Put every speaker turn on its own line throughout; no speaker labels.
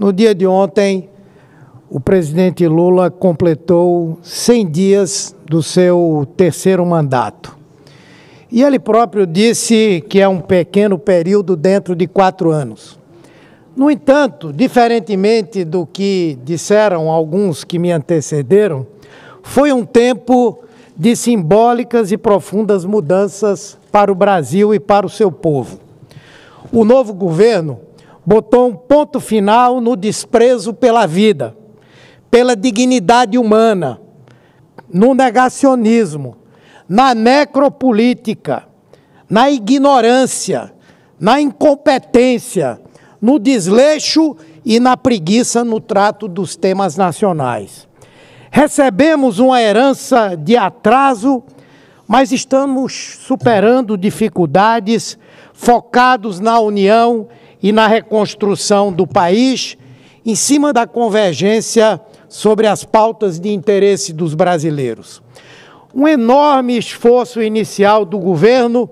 No dia de ontem, o presidente Lula completou 100 dias do seu terceiro mandato. E ele próprio disse que é um pequeno período dentro de quatro anos. No entanto, diferentemente do que disseram alguns que me antecederam, foi um tempo de simbólicas e profundas mudanças para o Brasil e para o seu povo. O novo governo botou um ponto final no desprezo pela vida, pela dignidade humana, no negacionismo, na necropolítica, na ignorância, na incompetência, no desleixo e na preguiça no trato dos temas nacionais. Recebemos uma herança de atraso, mas estamos superando dificuldades, focados na união e na reconstrução do país, em cima da convergência sobre as pautas de interesse dos brasileiros. Um enorme esforço inicial do governo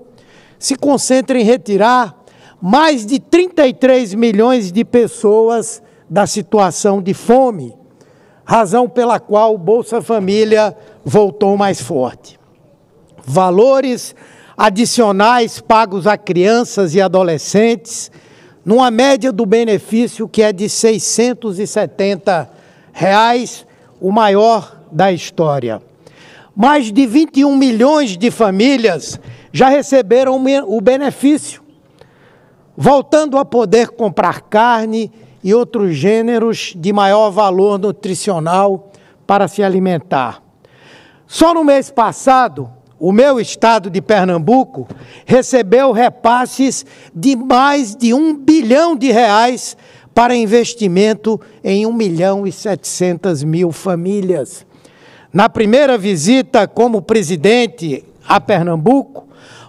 se concentra em retirar mais de 33 milhões de pessoas da situação de fome, razão pela qual o Bolsa Família voltou mais forte. Valores adicionais pagos a crianças e adolescentes numa média do benefício que é de R$ 670, reais, o maior da história. Mais de 21 milhões de famílias já receberam o benefício, voltando a poder comprar carne e outros gêneros de maior valor nutricional para se alimentar. Só no mês passado, o meu estado de Pernambuco recebeu repasses de mais de um bilhão de reais para investimento em 1 milhão e 700 mil famílias. Na primeira visita como presidente a Pernambuco,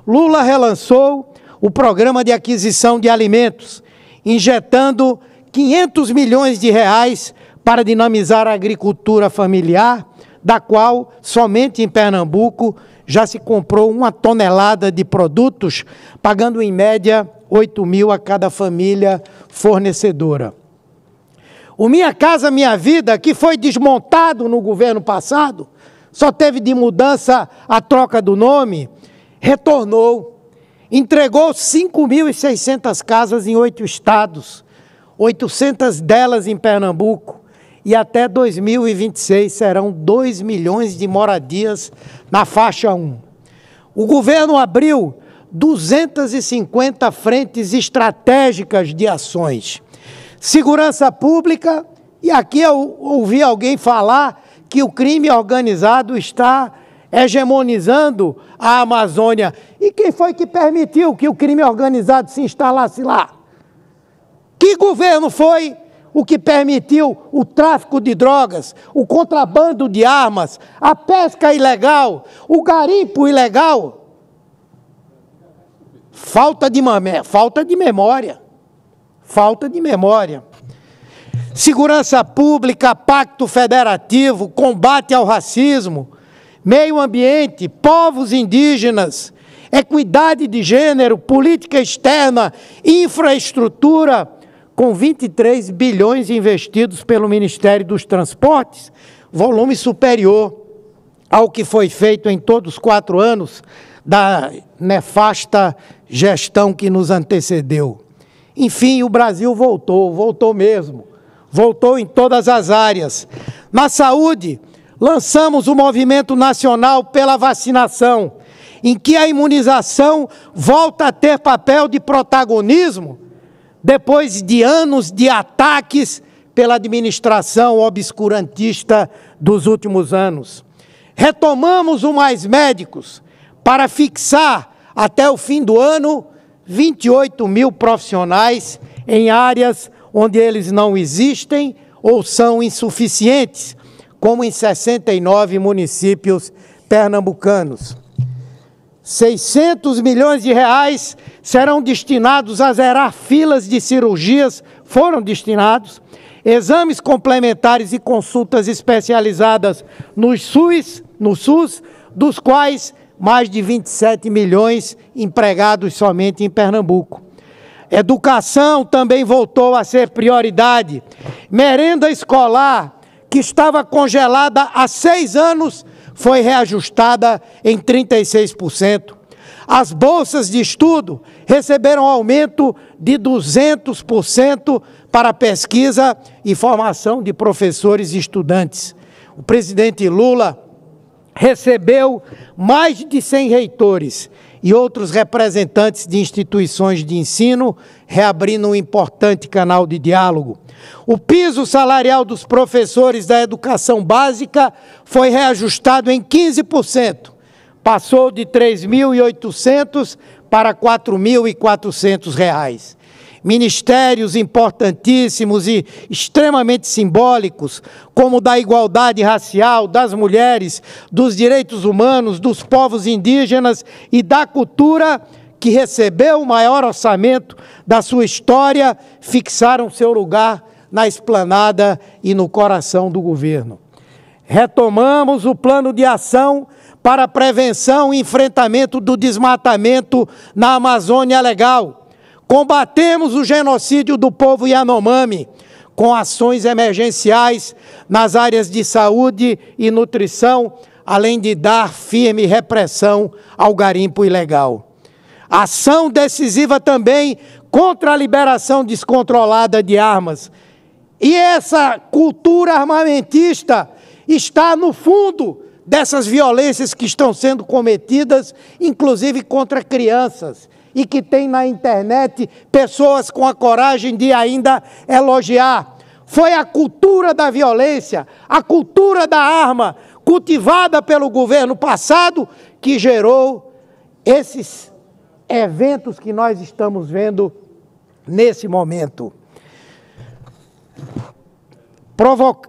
Lula relançou o programa de aquisição de alimentos, injetando 500 milhões de reais para dinamizar a agricultura familiar, da qual somente em Pernambuco já se comprou uma tonelada de produtos, pagando em média 8 mil a cada família fornecedora. O Minha Casa Minha Vida, que foi desmontado no governo passado, só teve de mudança a troca do nome, retornou, entregou 5.600 casas em oito estados, 800 delas em Pernambuco e até 2026 serão 2 milhões de moradias na faixa 1. O governo abriu 250 frentes estratégicas de ações. Segurança pública, e aqui eu ouvi alguém falar que o crime organizado está hegemonizando a Amazônia. E quem foi que permitiu que o crime organizado se instalasse lá? Que governo foi o que permitiu o tráfico de drogas, o contrabando de armas, a pesca ilegal, o garimpo ilegal. Falta de, falta de memória. Falta de memória. Segurança pública, pacto federativo, combate ao racismo, meio ambiente, povos indígenas, equidade de gênero, política externa, infraestrutura com 23 bilhões investidos pelo Ministério dos Transportes, volume superior ao que foi feito em todos os quatro anos da nefasta gestão que nos antecedeu. Enfim, o Brasil voltou, voltou mesmo, voltou em todas as áreas. Na saúde, lançamos o Movimento Nacional pela Vacinação, em que a imunização volta a ter papel de protagonismo depois de anos de ataques pela administração obscurantista dos últimos anos. Retomamos o Mais Médicos para fixar até o fim do ano 28 mil profissionais em áreas onde eles não existem ou são insuficientes, como em 69 municípios pernambucanos. 600 milhões de reais serão destinados a zerar filas de cirurgias, foram destinados, exames complementares e consultas especializadas no SUS, no SUS, dos quais mais de 27 milhões empregados somente em Pernambuco. Educação também voltou a ser prioridade. Merenda escolar, que estava congelada há seis anos, foi reajustada em 36%. As bolsas de estudo receberam aumento de 200% para pesquisa e formação de professores e estudantes. O presidente Lula recebeu mais de 100 reitores e outros representantes de instituições de ensino, reabrindo um importante canal de diálogo. O piso salarial dos professores da educação básica foi reajustado em 15% passou de 3.800 para 4.400 reais. Ministérios importantíssimos e extremamente simbólicos, como da igualdade racial, das mulheres, dos direitos humanos, dos povos indígenas e da cultura, que recebeu o maior orçamento da sua história, fixaram seu lugar na esplanada e no coração do governo. Retomamos o plano de ação para prevenção e enfrentamento do desmatamento na Amazônia Legal. Combatemos o genocídio do povo Yanomami com ações emergenciais nas áreas de saúde e nutrição, além de dar firme repressão ao garimpo ilegal. Ação decisiva também contra a liberação descontrolada de armas. E essa cultura armamentista está no fundo dessas violências que estão sendo cometidas, inclusive contra crianças, e que tem na internet pessoas com a coragem de ainda elogiar. Foi a cultura da violência, a cultura da arma, cultivada pelo governo passado, que gerou esses eventos que nós estamos vendo nesse momento. Provoc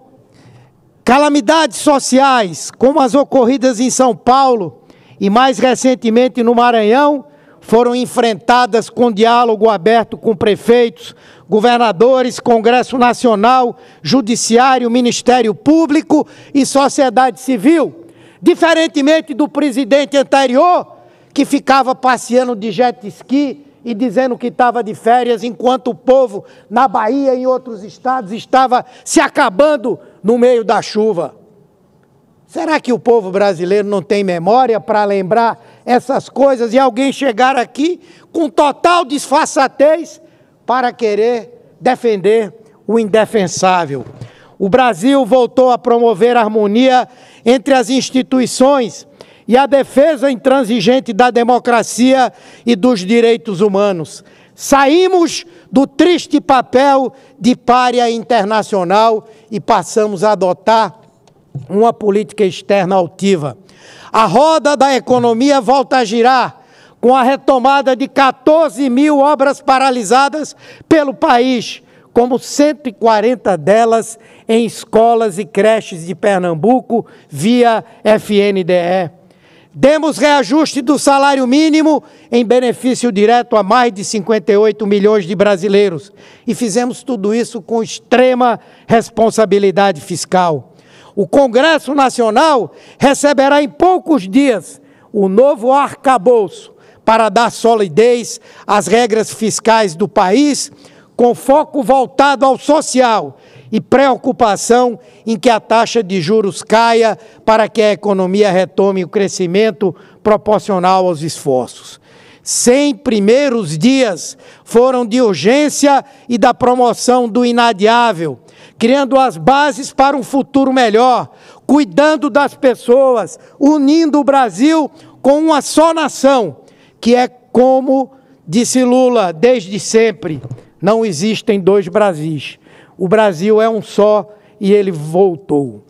Calamidades sociais, como as ocorridas em São Paulo e mais recentemente no Maranhão, foram enfrentadas com diálogo aberto com prefeitos, governadores, Congresso Nacional, Judiciário, Ministério Público e sociedade civil. Diferentemente do presidente anterior, que ficava passeando de jet ski e dizendo que estava de férias, enquanto o povo na Bahia e em outros estados estava se acabando no meio da chuva. Será que o povo brasileiro não tem memória para lembrar essas coisas e alguém chegar aqui com total disfarçatez para querer defender o indefensável? O Brasil voltou a promover a harmonia entre as instituições e a defesa intransigente da democracia e dos direitos humanos. Saímos do triste papel de párea internacional e passamos a adotar uma política externa altiva. A roda da economia volta a girar com a retomada de 14 mil obras paralisadas pelo país, como 140 delas em escolas e creches de Pernambuco via FNDE. Demos reajuste do salário mínimo em benefício direto a mais de 58 milhões de brasileiros. E fizemos tudo isso com extrema responsabilidade fiscal. O Congresso Nacional receberá em poucos dias o novo arcabouço para dar solidez às regras fiscais do país, com foco voltado ao social e preocupação em que a taxa de juros caia para que a economia retome o crescimento proporcional aos esforços. 100 primeiros dias foram de urgência e da promoção do inadiável, criando as bases para um futuro melhor, cuidando das pessoas, unindo o Brasil com uma só nação, que é como disse Lula desde sempre: não existem dois Brasis o Brasil é um só e ele voltou.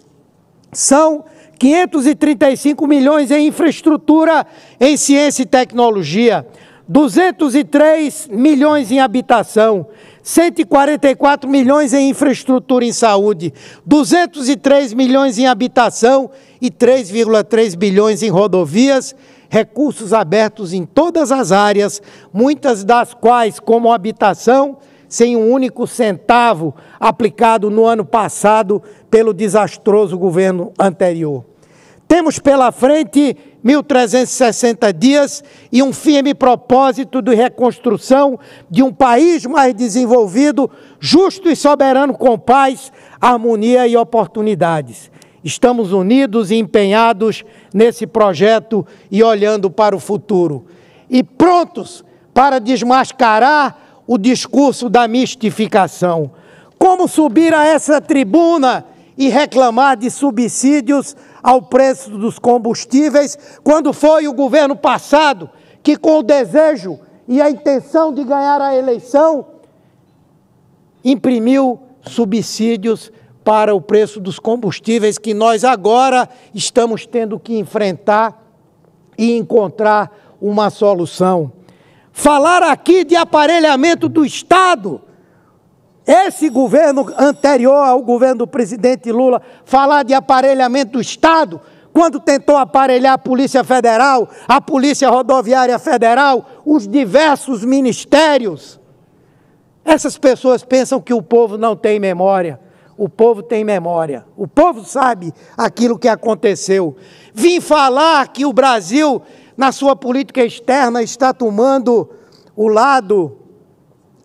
São 535 milhões em infraestrutura, em ciência e tecnologia, 203 milhões em habitação, 144 milhões em infraestrutura em saúde, 203 milhões em habitação e 3,3 bilhões em rodovias, recursos abertos em todas as áreas, muitas das quais como habitação sem um único centavo aplicado no ano passado pelo desastroso governo anterior. Temos pela frente 1.360 dias e um firme propósito de reconstrução de um país mais desenvolvido, justo e soberano com paz, harmonia e oportunidades. Estamos unidos e empenhados nesse projeto e olhando para o futuro. E prontos para desmascarar o discurso da mistificação. Como subir a essa tribuna e reclamar de subsídios ao preço dos combustíveis, quando foi o governo passado que, com o desejo e a intenção de ganhar a eleição, imprimiu subsídios para o preço dos combustíveis que nós agora estamos tendo que enfrentar e encontrar uma solução. Falar aqui de aparelhamento do Estado. Esse governo anterior ao governo do presidente Lula falar de aparelhamento do Estado, quando tentou aparelhar a Polícia Federal, a Polícia Rodoviária Federal, os diversos ministérios. Essas pessoas pensam que o povo não tem memória. O povo tem memória. O povo sabe aquilo que aconteceu. Vim falar que o Brasil na sua política externa está tomando o lado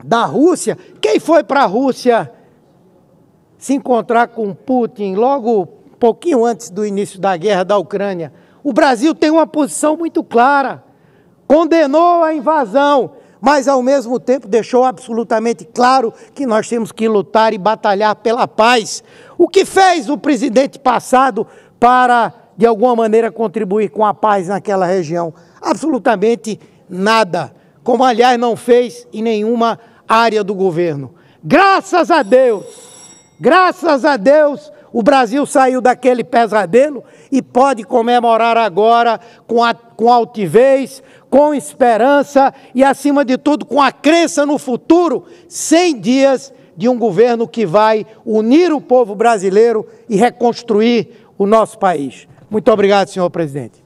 da Rússia. Quem foi para a Rússia se encontrar com Putin logo pouquinho antes do início da guerra da Ucrânia? O Brasil tem uma posição muito clara. Condenou a invasão, mas ao mesmo tempo deixou absolutamente claro que nós temos que lutar e batalhar pela paz. O que fez o presidente passado para de alguma maneira contribuir com a paz naquela região. Absolutamente nada. Como, aliás, não fez em nenhuma área do governo. Graças a Deus, graças a Deus, o Brasil saiu daquele pesadelo e pode comemorar agora com, a, com altivez, com esperança e, acima de tudo, com a crença no futuro 100 dias de um governo que vai unir o povo brasileiro e reconstruir o nosso país. Muito obrigado, senhor presidente.